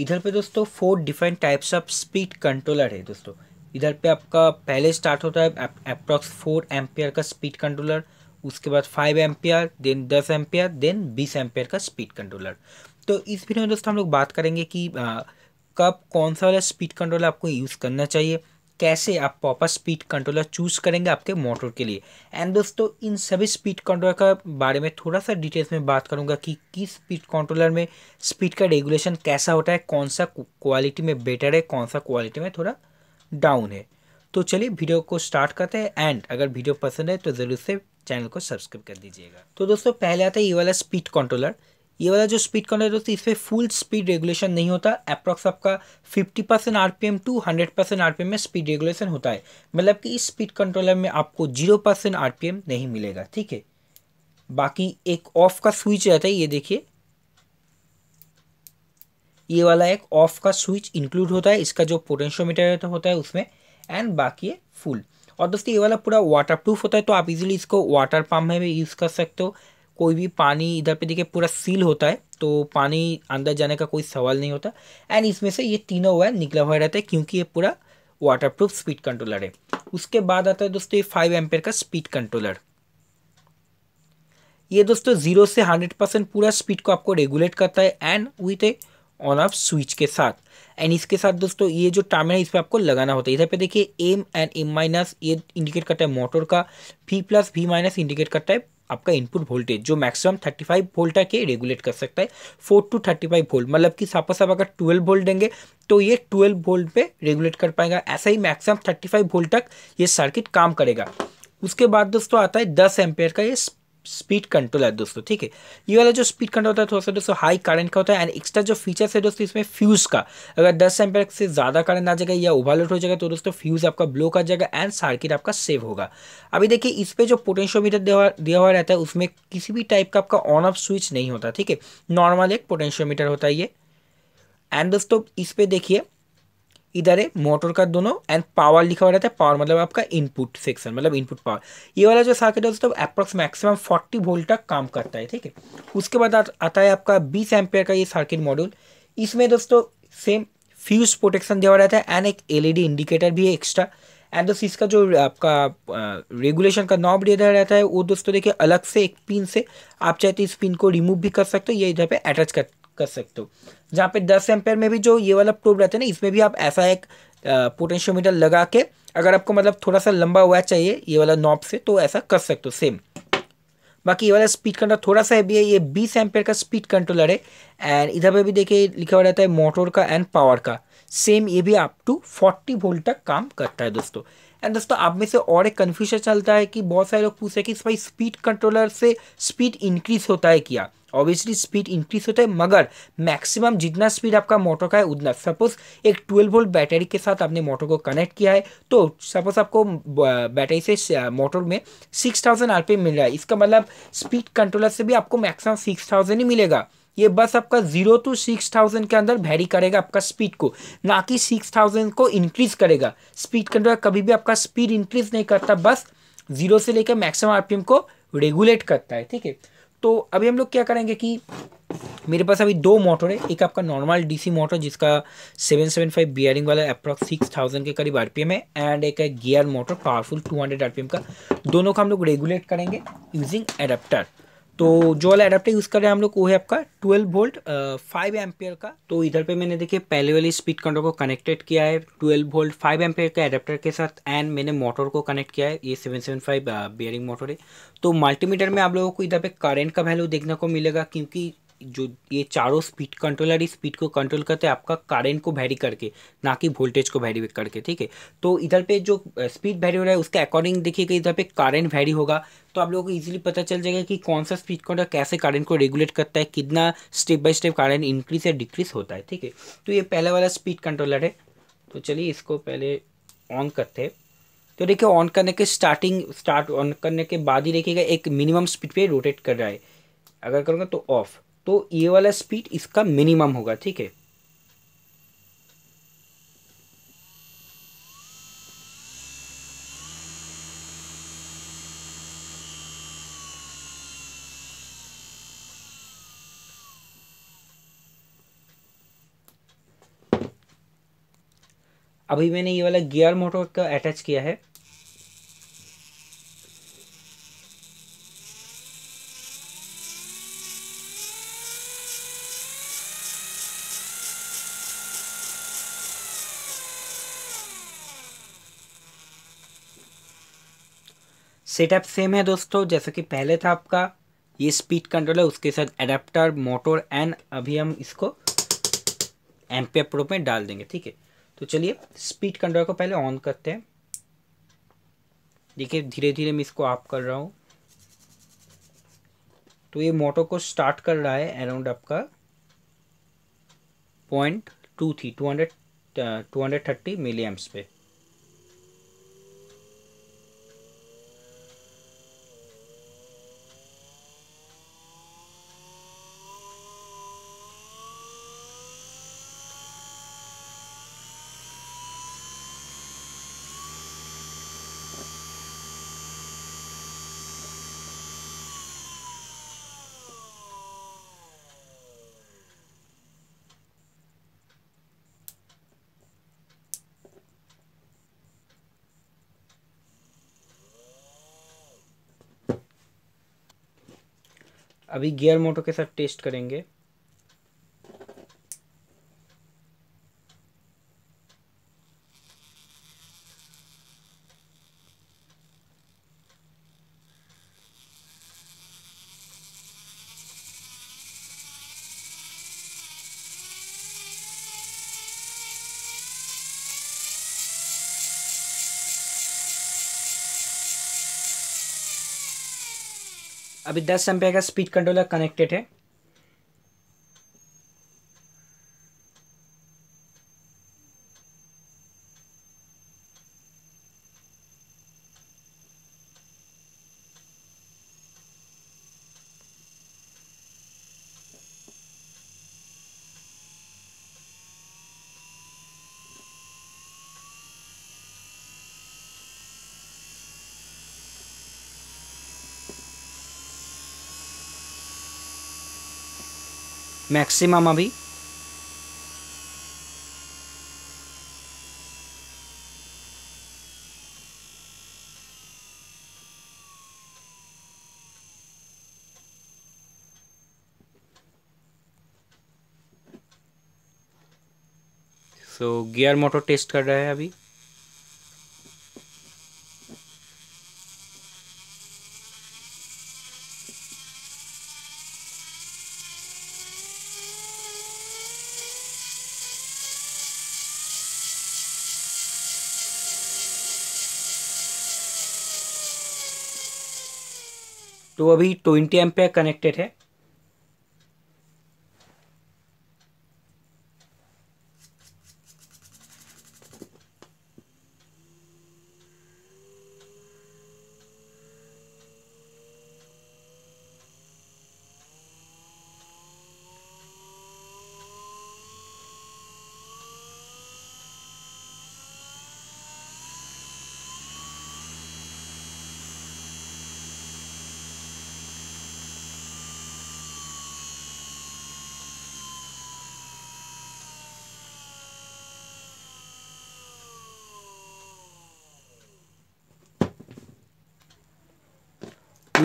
इधर पे दोस्तों four different types of speed controller है दोस्तों इधर पे आपका पहले स्टार्ट होता है अप्रॉक्स फोर एम्पियर का स्पीड कंट्रोलर उसके बाद फाइव एम्पियर देन दस एम्पियर देन बीस एम्पियर का स्पीड कंट्रोलर तो इस वीडियो में दोस्तों हम लोग बात करेंगे कि आ, कब कौन सा वाला स्पीड कंट्रोलर आपको यूज़ करना चाहिए कैसे आप पॉपर स्पीड कंट्रोलर चूज़ करेंगे आपके मोटर के लिए एंड दोस्तों इन सभी स्पीड कंट्रोलर का बारे में थोड़ा सा डिटेल्स में बात करूंगा कि किस स्पीड कंट्रोलर में स्पीड का रेगुलेशन कैसा होता है कौन सा क्वालिटी में बेटर है कौन सा क्वालिटी में थोड़ा डाउन है तो चलिए वीडियो को स्टार्ट करते हैं एंड अगर वीडियो पसंद है तो ज़रूर से चैनल को सब्सक्राइब कर दीजिएगा तो दोस्तों पहले आता है ये वाला स्पीड कंट्रोलर ये वाला जो स्पीड कंट्रोल दोस्तों इस पर फुल स्पीड रेगुलेशन नहीं होता अप्रॉक्स आपका 50 percent R to 100 percent R में स्पीड रेगुलेशन होता है मतलब कि इस स्पीड कंट्रोलर में आपको जीरो परसेंट आर नहीं मिलेगा ठीक है बाकी एक ऑफ का स्विच रहता है ये देखिए ये वाला एक ऑफ का स्विच इंक्लूड होता है इसका जो पोटेंशियोमीटर होता है उसमें एंड बाकी फुल और दोस्तों ये वाला पूरा वाटर प्रूफ होता है तो आप इजीली इसको वाटर पम्प में भी यूज़ कर सकते हो कोई भी पानी इधर पे देखिए पूरा सील होता है तो पानी अंदर जाने का कोई सवाल नहीं होता एंड इसमें से ये तीनों वायर निकला हुआ रहता है क्योंकि ये पूरा वाटर प्रूफ स्पीड कंट्रोलर है उसके बाद आता है दोस्तों ये फाइव एम्पेयर का स्पीड कंट्रोलर ये दोस्तों जीरो से हंड्रेड परसेंट पूरा स्पीड को आपको रेगुलेट करता है and with a on off switch के साथ एंड इसके साथ दोस्तों ये जो टर्मिनल है इस पर आपको लगाना होता है इधर पे देखिए एम एंड एम माइनस ये इंडिकेट करता है मोटर का V plus V minus indicate करता है आपका इनपुट वोल्टेज जो मैक्सिमम 35 वोल्ट के रेगुलेट कर सकता है फोर टू 35 वोल्ट मतलब कि साफा साफ अगर 12 वोल्ट देंगे तो ये 12 वोल्ट पे रेगुलेट कर पाएगा ऐसा ही मैक्सिमम 35 वोल्ट तक ये सर्किट काम करेगा उसके बाद दोस्तों आता है दस एम्पेयर का ये स्पीड कंट्रोल है दोस्तों ठीक है ये वाला जो स्पीड कंट्रोल होता है थोड़ा सा दोस्तों हाई करंट का होता है एंड एक्स्ट्रा जो फीचर्स है दोस्तों इसमें फ्यूज़ का अगर दस एम्पेयर से ज़्यादा करंट आ जाएगा या ओवरलोड हो जाएगा तो दोस्तों फ्यूज़ आपका ब्लो कर जाएगा एंड सर्किट आपका सेव होगा अभी देखिए इस पर जो पोटेंशियोमीटर दिया हुआ रहता है उसमें किसी भी टाइप का आपका ऑन ऑफ स्विच नहीं होता ठीक है नॉर्मल एक पोटेंशियोमीटर होता है ये एंड दोस्तों इस पर देखिए इधर है मोटर का दोनों एंड पावर लिखा हुआ रहता है पावर मतलब आपका इनपुट सेक्शन मतलब इनपुट पावर ये वाला जो सर्किट है दोस्तों अप्रोक्स मैक्सिमम फोर्टी वोल्ट तक काम करता है ठीक है उसके बाद आता है आपका बीस एम्पेयर का ये सर्किट मॉड्यूल इसमें दोस्तों सेम फ्यूज प्रोटेक्शन दिया रहता है एंड एक एल इंडिकेटर e भी है एक्स्ट्रा एंड दोस्तों इसका जो आपका रेगुलेशन का नॉब दिया रहता है वो दोस्तों देखिए अलग से एक पिन से आप चाहते तो इस पिन को रिमूव भी कर सकते हो ये इधर पे अटैच कर कर सकते हो जहाँ पे 10 एम्पेयर में भी जो ये वाला प्रोब रहता है ना इसमें भी आप ऐसा एक पोटेंशियोमीटर लगा के अगर आपको मतलब थोड़ा सा लंबा हुआ चाहिए ये वाला नॉब से तो ऐसा कर सकते हो सेम बाकी ये वाला स्पीड कंट्रोल थोड़ा सा भी है ये बीस एम्पेयर का स्पीड कंट्रोलर है एंड इधर पर भी देखिए लिखा हुआ रहता है मोटर का एंड पावर का सेम ये भी अप टू फोर्टी वोल्ट तक काम करता है दोस्तों एंड दोस्तों आप में से और एक कन्फ्यूजन चलता है कि बहुत सारे लोग पूछ रहे हैं कि भाई स्पीड कंट्रोलर से स्पीड इंक्रीज होता है क्या ऑब्वियसली स्पीड इंक्रीज होता है मगर मैक्सिमम जितना स्पीड आपका मोटर का है उतना सपोज एक 12 वोल्ट बैटरी के साथ आपने मोटर को कनेक्ट किया है तो सपोज आपको बैटरी से मोटर में 6000 थाउजेंड मिल रहा है इसका मतलब स्पीड कंट्रोलर से भी आपको मैक्सिमम 6000 ही मिलेगा ये बस आपका जीरो टू सिक्स थाउजेंड के अंदर वेरी करेगा आपका स्पीड को ना कि सिक्स थाउजेंड को इंक्रीज करेगा स्पीड कंट्रोलर कभी भी आपका स्पीड इंक्रीज नहीं करता बस जीरो से लेकर मैक्सिमम आरपीएम को रेगुलेट करता है ठीक है तो अभी हम लोग क्या करेंगे कि मेरे पास अभी दो मोटर है एक आपका नॉर्मल डीसी मोटर जिसका 775 बियरिंग वाला अप्रॉक्स 6000 के करीब आरपीएम है एंड एक है गियर मोटर पावरफुल 200 आरपीएम का दोनों का हम लोग रेगुलेट करेंगे यूजिंग एडाप्टर तो जो वाला एडाप्टर यूज़ कर रहे हैं हम लोग वो है आपका 12 वोल्ट फाइव एम्पेयर का तो इधर पे मैंने देखिए पहले वाली स्पीड कंट्रोल को कनेक्टेड किया है 12 वोल्ट फाइव एम्पेयर के अडाप्टर के साथ एंड मैंने मोटर को कनेक्ट किया है ये 775 बियरिंग मोटर है तो मल्टीमीटर में आप लोगों को इधर पे करंट का वैल्यू देखने को मिलेगा क्योंकि जो ये चारों स्पीड कंट्रोलर ही स्पीड को कंट्रोल करते हैं आपका करंट को वैरी करके ना कि वोल्टेज को वैरी करके ठीक है तो इधर पे जो स्पीड वैरी हो रहा है उसके अकॉर्डिंग देखिएगा इधर पे करंट वैरी होगा तो आप लोगों को इजीली पता चल जाएगा कि कौन सा स्पीड कंट्रोल कैसे करंट को रेगुलेट करता है कितना step by step current increase या डिक्रीज होता है ठीक है तो ये पहले वाला स्पीड कंट्रोलर है तो चलिए इसको पहले ऑन करते हैं तो देखिए ऑन करने के स्टार्टिंग स्टार्ट ऑन करने के बाद ही देखिएगा एक मिनिमम स्पीड पर रोटेट कर रहा है अगर करूँगा तो ऑफ़ तो ये वाला स्पीड इसका मिनिमम होगा ठीक है अभी मैंने ये वाला गियर मोटर का अटैच किया है सेटअप सेम है दोस्तों जैसे कि पहले था आपका ये स्पीड कंट्रोल है उसके साथ एडाप्टर मोटर एंड अभी हम इसको एम्पियर प्रो में डाल देंगे ठीक है तो चलिए स्पीड कंट्रोल को पहले ऑन करते हैं देखिए धीरे धीरे मैं इसको ऑफ कर रहा हूँ तो ये मोटर को स्टार्ट कर रहा है अराउंड आपका point two three two hundred two hundred thirty milli amps पे अभी गियर मोटो के साथ टेस्ट करेंगे अभी दस एम का स्पीड कंट्रोलर कनेक्टेड है मैक्सिमम अभी सो गियर मोटर टेस्ट कर रहा है अभी तो अभी ट्वेंटी एम्पेयर कनेक्टेड है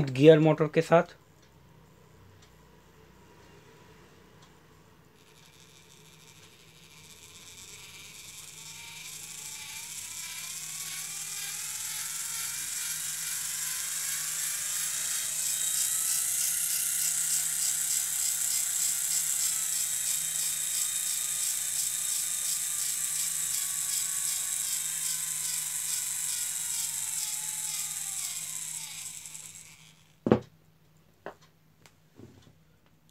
विद गियर मोटर के साथ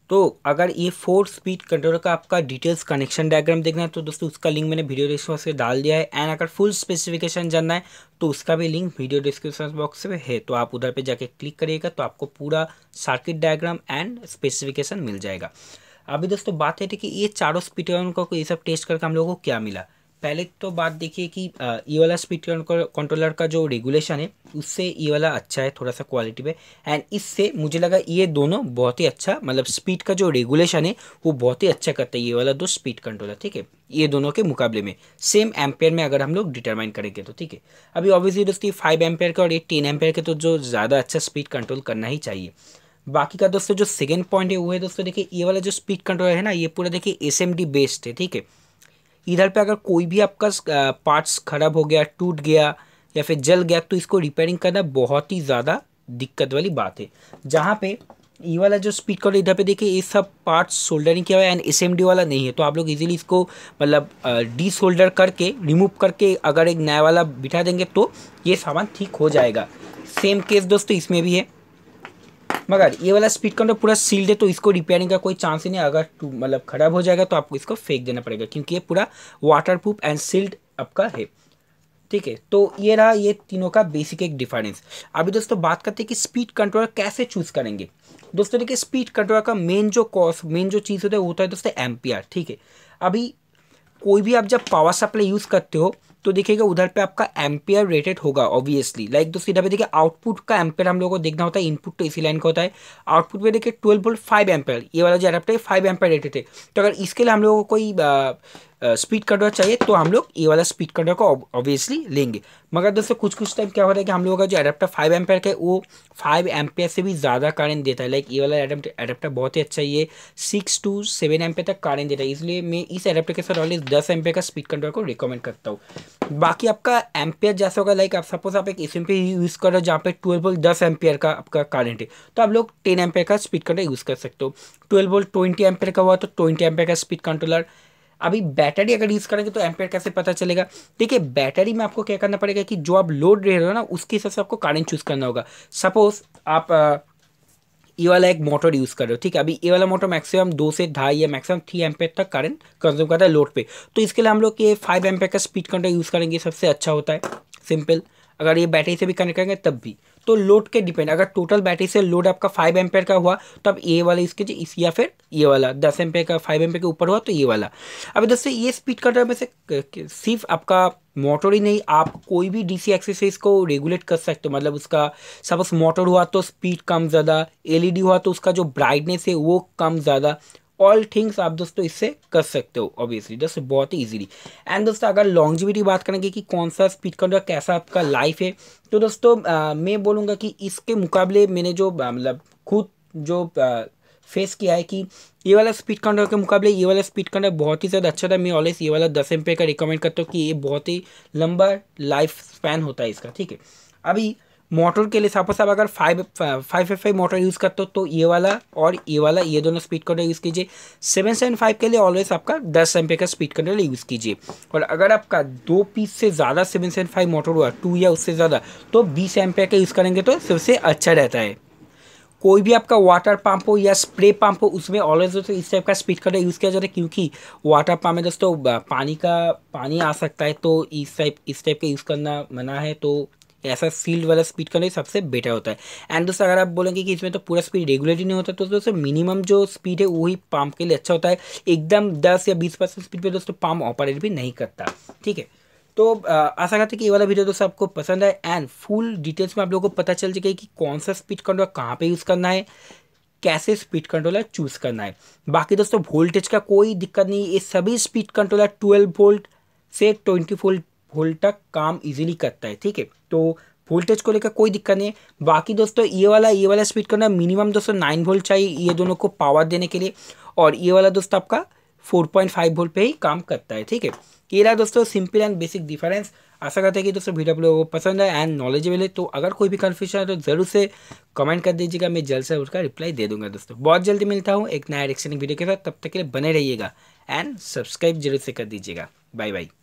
तो अगर ये फोर स्पीड कंट्रोलर का आपका डिटेल्स कनेक्शन डायग्राम देखना है तो दोस्तों उसका लिंक मैंने वीडियो डिस्क्रिप्शन से डाल दिया है एंड अगर फुल स्पेसिफिकेशन जानना है तो उसका भी लिंक वीडियो डिस्क्रिप्शन बॉक्स में है तो आप उधर पर जाके क्लिक करिएगा तो आपको पूरा सर्किट डायग्राम एंड स्पेसिफिकेशन मिल जाएगा अभी दोस्तों बात है कि ये चारों स्पीड को ये सब टेस्ट करके हम लोगों को क्या मिला पहले तो बात देखिए कि ई वाला स्पीड कंट्रोलर का जो रेगुलेशन है उससे ई वाला अच्छा है थोड़ा सा क्वालिटी पे एंड इससे मुझे लगा ये दोनों बहुत ही अच्छा मतलब स्पीड का जो रेगुलेशन है वो बहुत ही अच्छा करता है ये वाला दो स्पीड कंट्रोलर ठीक है ये दोनों के मुकाबले में सेम एम्पेयर में अगर हम लोग डिटरमाइन करेंगे तो ठीक है अभी ऑब्वियसली दोस्ती फाइव एम्पेयर का और ये टेन एम्पेयर के तो जो ज़्यादा अच्छा स्पीड कंट्रोल करना ही चाहिए बाकी का दोस्तों जो सेकेंड पॉइंट है वो है दोस्तों देखिए ये वाला जो स्पीड कंट्रोलर है ना ये पूरा देखिए एस बेस्ड है ठीक है इधर पे अगर कोई भी आपका पार्ट्स खराब हो गया टूट गया या फिर जल गया तो इसको रिपेयरिंग करना बहुत ही ज़्यादा दिक्कत वाली बात है जहाँ पे ये वाला जो स्पीड कॉलर इधर पे देखिए ये सब पार्ट्स सोल्डरिंग किया हुआ है एंड एस वाला नहीं है तो आप लोग इजीली इसको मतलब डी सोल्डर करके रिमूव करके अगर एक नया वाला बिठा देंगे तो ये सामान ठीक हो जाएगा सेम केस दोस्तों इसमें भी है मगर ये वाला स्पीड कंट्रोल पूरा सील्ड है तो इसको रिपेयरिंग का कोई चांस ही नहीं अगर मतलब ख़राब हो जाएगा तो आपको इसको फेंक देना पड़ेगा क्योंकि ये पूरा वाटर एंड सील्ड आपका है ठीक है तो ये रहा ये तीनों का बेसिक एक डिफरेंस अभी दोस्तों बात करते हैं कि स्पीड कंट्रोल कैसे चूज़ करेंगे दोस्तों देखिए स्पीड कंट्रोल का मेन जो कॉज मेन जो चीज़ होता है वो होता है दोस्तों एम्पियर ठीक है अभी कोई भी आप जब पावर सप्लाई यूज़ करते हो तो देखिएगा उधर पे आपका एम्पियर रेटेड होगा ऑब्वियसली लाइक तो सीधा पे देखिए आउटपुट का एम्पियर हम लोगों को देखना होता है इनपुट तो इसी लाइन का होता है आउटपुट में देखिए ट्वेल्व पॉइंट फाइव एम्पियर ये वाला जो अडाप्टर है फाइव एम्पियर रेटेड है तो अगर इसके लिए हम लोगों को कोई uh, स्पीड कटर चाहिए तो हम लोग ये वाला स्पीड कटर को ऑब्वियसली लेंगे मगर दोस्तों कुछ कुछ टाइम क्या होता है कि हम लोगों का जो अडेप्टर फाइव एम का है वो फाइव एम से भी ज़्यादा करंट देता है लाइक ये वाला अडेप्टर बहुत ही अच्छा ये सिक्स टू सेवन एम तक करंट देता है इसलिए मैं इस अडेप्टर के साथ ऑलरेडी दस एम का स्पीड कंट्रोल को रिकमेंड करता हूँ बाकी आपका एम जैसा होगा लाइक आप सपोज आप एक एस यूज़ करो जहाँ पे ट्वेल्व वोल्ट दस एम का आपका करंट है तो आप लोग टेन एम का स्पीड कंट्रोल यूज़ कर सकते हो ट्वेल्व वोल्ट ट्वेंटी एम का हुआ तो ट्वेंटी एम का स्पीड कंट्रोलर अभी बैटरी अगर यूज़ करेंगे तो एम्पेयर कैसे पता चलेगा देखिए बैटरी में आपको क्या करना पड़ेगा कि जो आप लोड रह रहे हो ना उसके हिसाब से आपको करंट चूज़ करना होगा सपोज आप आ, ये वाला एक मोटर यूज़ कर रहे हो ठीक है अभी ये वाला मोटर मैक्सिमम दो से ढाई या मैक्सिमम थ्री एम्पेयर तक करंट कंज्यूम करता है लोड पे तो इसके लिए हम लोग ये फाइव एम्पेयर का स्पीड कंट्रोल यूज़ करेंगे सबसे अच्छा होता है सिंपल अगर ये बैटरी से भी कनेक्ट करेंगे तब भी तो लोड के डिपेंड अगर टोटल बैटरी से लोड आपका फाइव एम्पेयर का हुआ तो अब ए वाला इसके इस या फिर ये वाला दस एम्पेयर का फाइव एम्पेयर के ऊपर हुआ तो ये वाला अब दस ये स्पीड कटर में से सिर्फ आपका मोटर ही नहीं आप कोई भी डीसी एक्सरसाइज को रेगुलेट कर सकते हो मतलब उसका सपोज मोटर हुआ तो स्पीड कम ज़्यादा एलईडी e हुआ तो उसका जो ब्राइटनेस है वो कम ज़्यादा ऑल थिंग्स आप दोस्तों इससे कर सकते हो ऑब्वियसली दोस्तों बहुत ही ईजिली एंड दोस्तों अगर लॉन्जिविटी बात करेंगे कि कौन सा स्पीड कंट्रोल कैसा आपका लाइफ है तो दोस्तों आ, मैं बोलूँगा कि इसके मुकाबले मैंने जो मतलब खुद जो आ, फेस किया है कि ये वाला स्पीड काउंटर के मुकाबले ये वाला स्पीड काउंटर बहुत ही ज़्यादा अच्छा था मैं ऑलवेज ये वाला दस एम का रिकमेंड करता हूँ कि ये बहुत ही लंबा लाइफ स्पैन होता है इसका ठीक है अभी मोटर के लिए सपोज आप अगर five five five motor use करते हो तो ये वाला और ये वाला ये दोनों स्पीड कंट्रोल यूज़ कीजिए सेवन सेवन फाइव के लिए ऑलवेज आपका दस एम का स्पीड कंट्रोल यूज़ कीजिए और अगर आपका दो पीस से ज़्यादा सेवन सेवन फाइव मोटर हुआ टू या उससे ज़्यादा तो बीस एम का यूज़ करेंगे तो सबसे अच्छा रहता है कोई भी आपका वाटर पंप हो या स्प्रे पंप हो उसमें ऑलवेज दोस्तों इस टाइप का स्पीड कटर यूज़ किया जाता है क्योंकि वाटर पंप में दोस्तों पानी का पानी आ सकता है तो इस टाइप इस टाइप का यूज़ करना मना है तो ऐसा सील्ड वाला स्पीड का नहीं सबसे बेटर होता है एंड दोस्तों अगर आप बोलेंगे कि इसमें तो पूरा स्पीड रेगुलेट ही नहीं होता तो दोस्तों मिनिमम जो स्पीड है वही पंप के लिए अच्छा होता है एकदम दस या बीस परसेंट स्पीड पर दोस्तों पंप ऑपरेट भी नहीं करता ठीक है तो आशा करते हैं कि ये वाला वीडियो दोस्तों आपको पसंद आए एंड फुल डिटेल्स में आप लोगों को पता चल जाएगा कि कौन सा स्पीड कंट्रोलर कहाँ पर यूज़ करना है कैसे स्पीड कंट्रोलर चूज़ करना है बाकी दोस्तों वोल्टेज का कोई दिक्कत नहीं ये सभी स्पीड कंट्रोलर ट्वेल्व वोल्ट से ट्वेंटी वोल्ट वोल्टक काम इजीली करता है ठीक है तो वोल्टेज को लेकर कोई दिक्कत नहीं है बाकी दोस्तों ये वाला ये वाला स्पीड करना मिनिमम दोस्तों नाइन वोल्ट चाहिए ये दोनों को पावर देने के लिए और ये वाला दोस्तों आपका फोर पॉइंट फाइव वोल्ट पे ही काम करता है ठीक है ये रहा दोस्तों सिंपल एंड बेसिक डिफरेंस आशा करते हैं कि दोस्तों वीडियो आप लोगों को पसंद है एंड नॉलेजेबल है तो अगर कोई भी कन्फ्यूजन है तो ज़रूर से कमेंट कर दीजिएगा मैं जल्द से उसका रिप्लाई दे दूंगा दोस्तों बहुत जल्दी मिलता हूँ एक नया रिएक्शन वीडियो के साथ तब तक के लिए बने रहिएगा एंड सब्सक्राइब जरूर से कर दीजिएगा बाय बाय